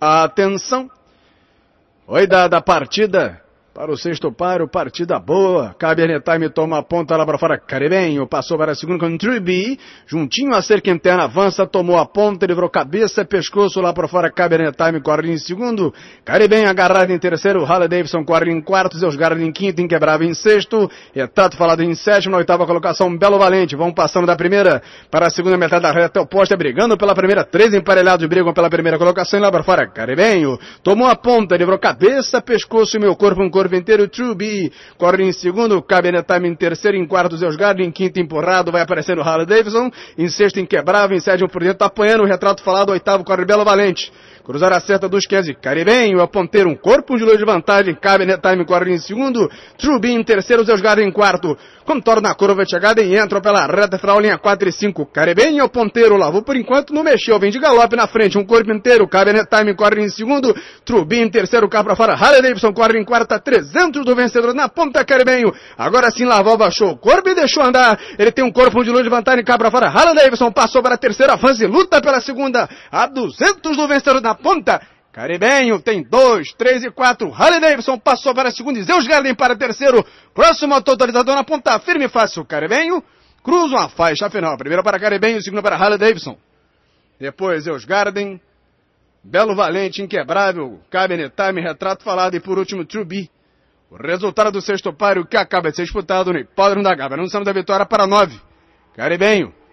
Atenção! Oi, da, da partida para o sexto paro, partida boa. Cabernet Time toma a ponta lá para fora. Caribenho passou para a segunda com Truby. Juntinho a cerca interna avança, tomou a ponta, livrou cabeça, pescoço lá para fora. Cabernet Time, Corlin em segundo. Caribenho agarrado em terceiro. Halle Davidson, corre em quarto. Zeus Garland em quinto. Inquebrável em sexto. Retrato é falado em sétimo. Na oitava colocação, Belo Valente. Vão passando da primeira para a segunda metade da reta. O poste brigando pela primeira. Três emparelhados brigam pela primeira colocação. lá para fora, Caribenho tomou a ponta, livrou cabeça, pescoço e meu corpo um corpo Sorventeiro B. corre em segundo, Time em terceiro, em quarto Zeus Garden, em quinto empurrado, vai aparecendo Harley Davidson, em sexto em inquebrável, em sétimo por dentro, apanhando o retrato falado, oitavo corre Belo Valente. Cruzar a certa dos 15, Caribenho, a ponteira, um corpo de luz de vantagem, Time corre em segundo, B em terceiro, Zeus Garden em quarto, contorna a curva de chegada e entra pela reta final, linha 4 e 5, Caribenho, o ponteiro, lavou por enquanto, não mexeu, vem de galope na frente, um corpo inteiro, Time corre em segundo, B em terceiro, carro para fora, Harley Davidson corre em quarta, três 300 do vencedor na ponta Caribenho. Agora sim, Laval baixou o corpo e deixou andar. Ele tem um corpo de luz de vantagem, cabra fora. Alan Davidson passou para a terceira, avança e luta pela segunda. A 200 do vencedor na ponta. Caribenho tem dois, três e quatro. Harley Davidson passou para a segunda e Zeus Garden para o terceiro. Próximo ao totalizador na ponta firme e fácil. Caribenho cruza uma faixa final. Primeiro para Caribenho, segundo para Harley Davidson. Depois Zeus Garden. Belo Valente, Inquebrável, Cabinet Time, Retrato Falado e por último Truby. O resultado do sexto páreo que acaba de ser disputado no Hipódromo da Gávea, anunciando da vitória para nove. Caribenho.